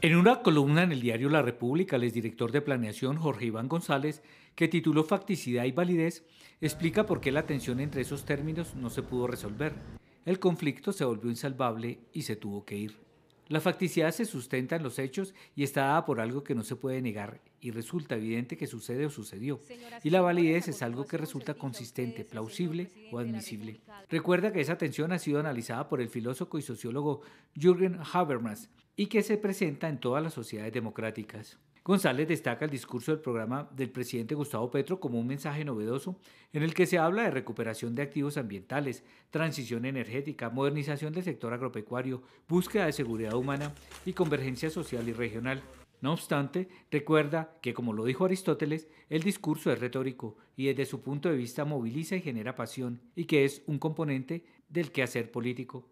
En una columna en el diario La República, el exdirector de planeación Jorge Iván González, que tituló Facticidad y Validez, explica por qué la tensión entre esos términos no se pudo resolver. El conflicto se volvió insalvable y se tuvo que ir. La facticidad se sustenta en los hechos y está dada por algo que no se puede negar y resulta evidente que sucede o sucedió. y la validez es algo que resulta consistente, plausible o admisible. Recuerda que esa tensión ha sido analizada por el filósofo y sociólogo Jürgen Habermas y que se presenta en todas las sociedades democráticas. González destaca el discurso del programa del presidente Gustavo Petro como un mensaje novedoso en el que se habla de recuperación de activos ambientales, transición energética, modernización del sector agropecuario, búsqueda de seguridad humana y convergencia social y regional. No obstante, recuerda que, como lo dijo Aristóteles, el discurso es retórico y desde su punto de vista moviliza y genera pasión, y que es un componente del quehacer político.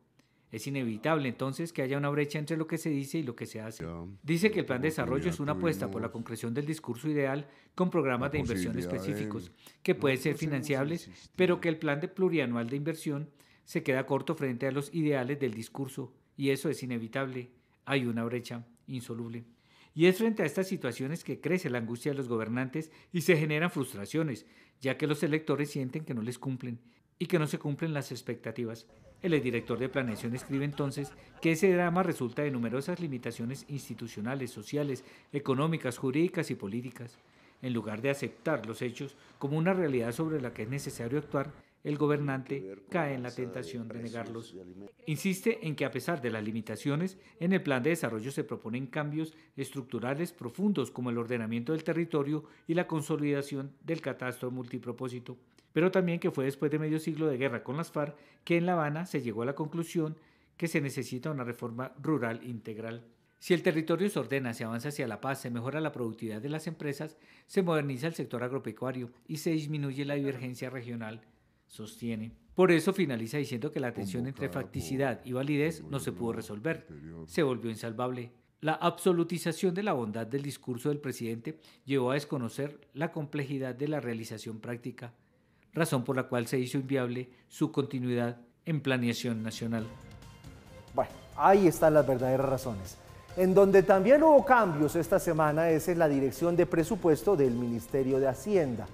Es inevitable entonces que haya una brecha entre lo que se dice y lo que se hace. Dice que el plan de desarrollo es una apuesta por la concreción del discurso ideal con programas de inversión específicos, que pueden ser financiables, pero que el plan de plurianual de inversión se queda corto frente a los ideales del discurso, y eso es inevitable. Hay una brecha insoluble. Y es frente a estas situaciones que crece la angustia de los gobernantes y se generan frustraciones, ya que los electores sienten que no les cumplen y que no se cumplen las expectativas. El director de Planeación escribe entonces que ese drama resulta de numerosas limitaciones institucionales, sociales, económicas, jurídicas y políticas. En lugar de aceptar los hechos como una realidad sobre la que es necesario actuar, el gobernante cae en la tentación de negarlos. Insiste en que a pesar de las limitaciones, en el plan de desarrollo se proponen cambios estructurales profundos como el ordenamiento del territorio y la consolidación del catastro multipropósito pero también que fue después de medio siglo de guerra con las FARC que en La Habana se llegó a la conclusión que se necesita una reforma rural integral. Si el territorio se ordena, se avanza hacia la paz, se mejora la productividad de las empresas, se moderniza el sector agropecuario y se disminuye la divergencia regional, sostiene. Por eso finaliza diciendo que la tensión entre facticidad y validez no se pudo resolver, se volvió insalvable. La absolutización de la bondad del discurso del presidente llevó a desconocer la complejidad de la realización práctica razón por la cual se hizo inviable su continuidad en planeación nacional. Bueno, ahí están las verdaderas razones. En donde también hubo cambios esta semana es en la dirección de presupuesto del Ministerio de Hacienda.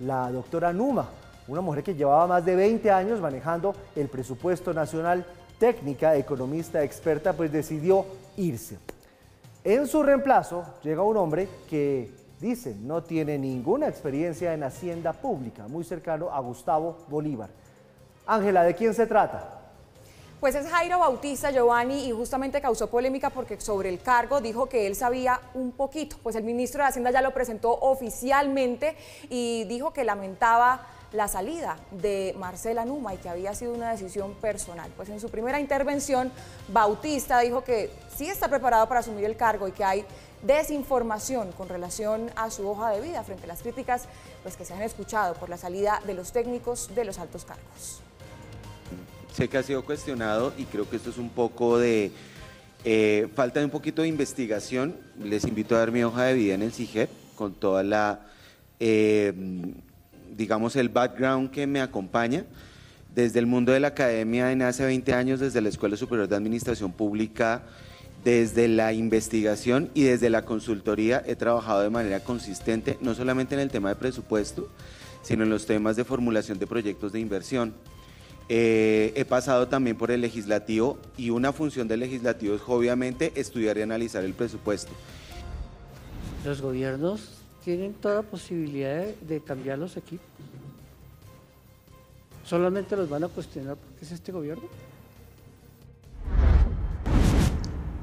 La doctora Numa, una mujer que llevaba más de 20 años manejando el presupuesto nacional, técnica, economista, experta, pues decidió irse. En su reemplazo llega un hombre que Dice, no tiene ninguna experiencia en Hacienda Pública, muy cercano a Gustavo Bolívar. Ángela, ¿de quién se trata? Pues es Jairo Bautista Giovanni y justamente causó polémica porque sobre el cargo dijo que él sabía un poquito. Pues el ministro de Hacienda ya lo presentó oficialmente y dijo que lamentaba la salida de Marcela Numa y que había sido una decisión personal. Pues en su primera intervención Bautista dijo que si está preparado para asumir el cargo y que hay desinformación con relación a su hoja de vida frente a las críticas pues, que se han escuchado por la salida de los técnicos de los altos cargos. Sé que ha sido cuestionado y creo que esto es un poco de eh, falta de un poquito de investigación. Les invito a ver mi hoja de vida en el CIGEP con toda la, eh, digamos, el background que me acompaña desde el mundo de la academia en hace 20 años, desde la Escuela Superior de Administración Pública desde la investigación y desde la consultoría he trabajado de manera consistente, no solamente en el tema de presupuesto, sino en los temas de formulación de proyectos de inversión. Eh, he pasado también por el legislativo y una función del legislativo es obviamente estudiar y analizar el presupuesto. Los gobiernos tienen toda posibilidad de, de cambiar los equipos. Solamente los van a cuestionar porque es este gobierno.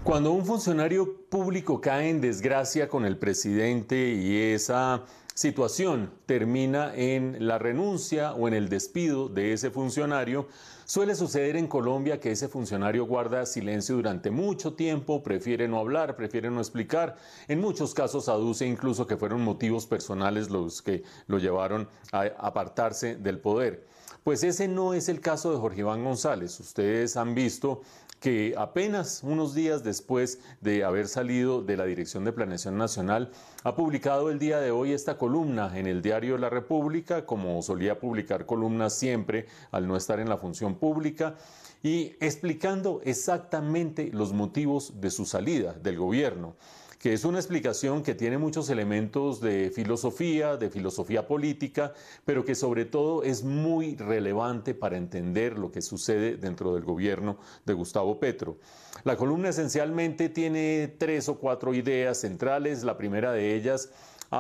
Cuando un funcionario público cae en desgracia con el presidente y esa situación termina en la renuncia o en el despido de ese funcionario, suele suceder en Colombia que ese funcionario guarda silencio durante mucho tiempo, prefiere no hablar, prefiere no explicar. En muchos casos aduce incluso que fueron motivos personales los que lo llevaron a apartarse del poder. Pues ese no es el caso de Jorge Iván González. Ustedes han visto que apenas unos días después de haber salido de la Dirección de Planeación Nacional, ha publicado el día de hoy esta columna en el diario La República, como solía publicar columnas siempre al no estar en la función pública, y explicando exactamente los motivos de su salida del gobierno que es una explicación que tiene muchos elementos de filosofía, de filosofía política, pero que sobre todo es muy relevante para entender lo que sucede dentro del gobierno de Gustavo Petro. La columna esencialmente tiene tres o cuatro ideas centrales. La primera de ellas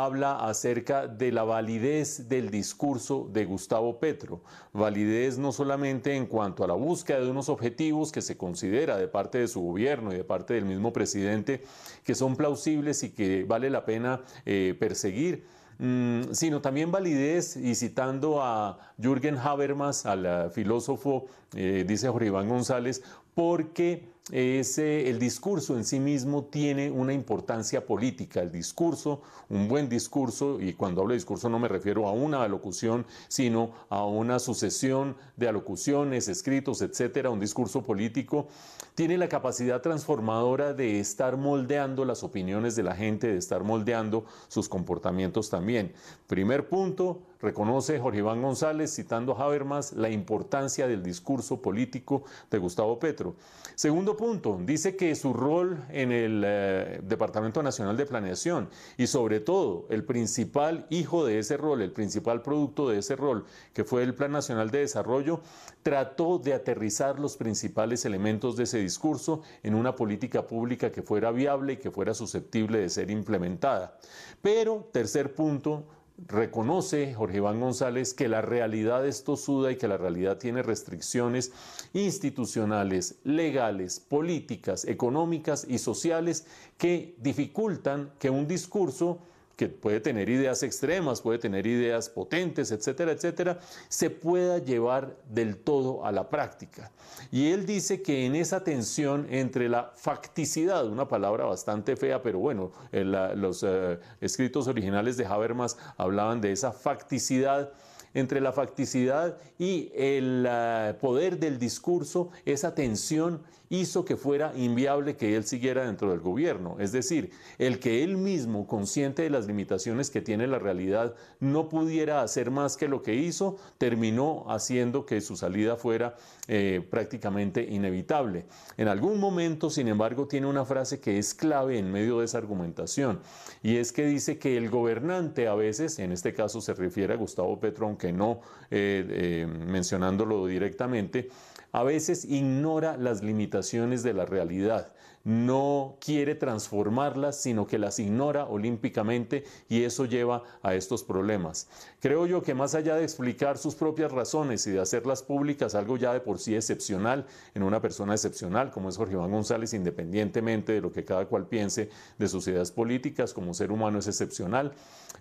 habla acerca de la validez del discurso de Gustavo Petro. Validez no solamente en cuanto a la búsqueda de unos objetivos que se considera de parte de su gobierno y de parte del mismo presidente que son plausibles y que vale la pena eh, perseguir mm, sino también validez, y citando a Jürgen Habermas, al eh, filósofo, eh, dice Jorge Iván González, porque eh, el discurso en sí mismo tiene una importancia política. El discurso, un buen discurso, y cuando hablo de discurso no me refiero a una alocución, sino a una sucesión de alocuciones, escritos, etcétera, un discurso político, tiene la capacidad transformadora de estar moldeando las opiniones de la gente, de estar moldeando sus comportamientos también. Primer punto, Reconoce Jorge Iván González, citando a Habermas, la importancia del discurso político de Gustavo Petro. Segundo punto, dice que su rol en el eh, Departamento Nacional de Planeación y sobre todo el principal hijo de ese rol, el principal producto de ese rol, que fue el Plan Nacional de Desarrollo, trató de aterrizar los principales elementos de ese discurso en una política pública que fuera viable y que fuera susceptible de ser implementada. Pero, tercer punto, reconoce Jorge Iván González que la realidad es tosuda y que la realidad tiene restricciones institucionales, legales, políticas, económicas y sociales que dificultan que un discurso que puede tener ideas extremas, puede tener ideas potentes, etcétera, etcétera, se pueda llevar del todo a la práctica. Y él dice que en esa tensión entre la facticidad, una palabra bastante fea, pero bueno, eh, los eh, escritos originales de Habermas hablaban de esa facticidad, entre la facticidad y el eh, poder del discurso, esa tensión hizo que fuera inviable que él siguiera dentro del gobierno. Es decir, el que él mismo, consciente de las limitaciones que tiene la realidad, no pudiera hacer más que lo que hizo, terminó haciendo que su salida fuera eh, prácticamente inevitable. En algún momento, sin embargo, tiene una frase que es clave en medio de esa argumentación, y es que dice que el gobernante a veces, en este caso se refiere a Gustavo Petro, aunque no eh, eh, mencionándolo directamente, a veces ignora las limitaciones de la realidad, no quiere transformarlas, sino que las ignora olímpicamente y eso lleva a estos problemas. Creo yo que más allá de explicar sus propias razones y de hacerlas públicas, algo ya de por sí excepcional en una persona excepcional como es Jorge Iván González, independientemente de lo que cada cual piense de sus ideas políticas, como ser humano es excepcional.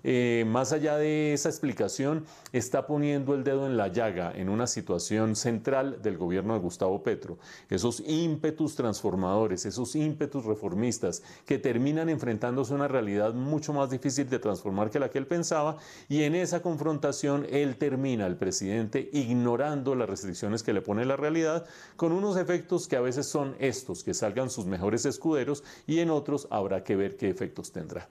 Eh, más allá de esa explicación, está poniendo el dedo en la llaga en una situación central del gobierno de Gustavo Petro. Esos ímpetus transformadores, esos ímpetus reformistas que terminan enfrentándose a una realidad mucho más difícil de transformar que la que él pensaba y en esa confrontación él termina, el presidente, ignorando las restricciones que le pone la realidad con unos efectos que a veces son estos, que salgan sus mejores escuderos y en otros habrá que ver qué efectos tendrá.